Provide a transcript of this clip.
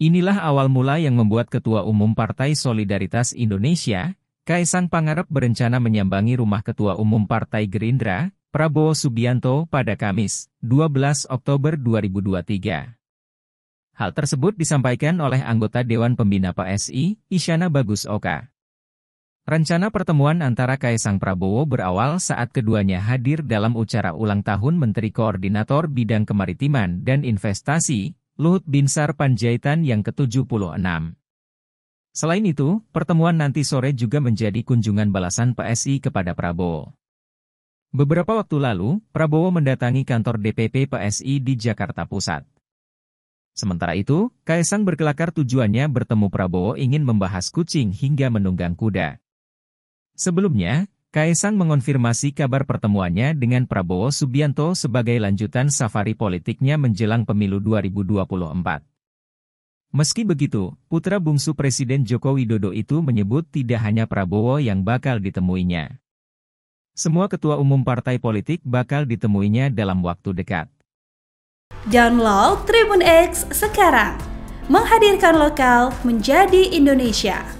Inilah awal mula yang membuat Ketua Umum Partai Solidaritas Indonesia, Kaisang Pangarep berencana menyambangi rumah Ketua Umum Partai Gerindra, Prabowo Subianto pada Kamis, 12 Oktober 2023. Hal tersebut disampaikan oleh anggota Dewan Pembina PSI, Isyana Bagus Oka. Rencana pertemuan antara Kaisang Prabowo berawal saat keduanya hadir dalam ucara ulang tahun Menteri Koordinator Bidang Kemaritiman dan Investasi, Luhut Binsar Panjaitan yang ke-76. Selain itu, pertemuan nanti sore juga menjadi kunjungan balasan PSI kepada Prabowo. Beberapa waktu lalu, Prabowo mendatangi kantor DPP PSI di Jakarta Pusat. Sementara itu, Kaisang berkelakar tujuannya bertemu Prabowo ingin membahas kucing hingga menunggang kuda. Sebelumnya, Kaisang mengonfirmasi kabar pertemuannya dengan Prabowo Subianto sebagai lanjutan safari politiknya menjelang pemilu 2024. Meski begitu, putra bungsu Presiden Joko Widodo itu menyebut tidak hanya Prabowo yang bakal ditemuinya. Semua ketua umum partai politik bakal ditemuinya dalam waktu dekat. Download Tribun X sekarang, menghadirkan lokal menjadi Indonesia.